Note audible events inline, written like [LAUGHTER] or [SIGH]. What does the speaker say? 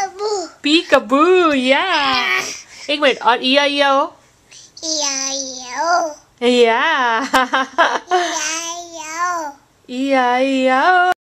Peekaboo. Peekaboo, yeah. [LAUGHS] yeah. Ik weet, on [LAUGHS] EIO. EIO. Yeah. EIO. EIO.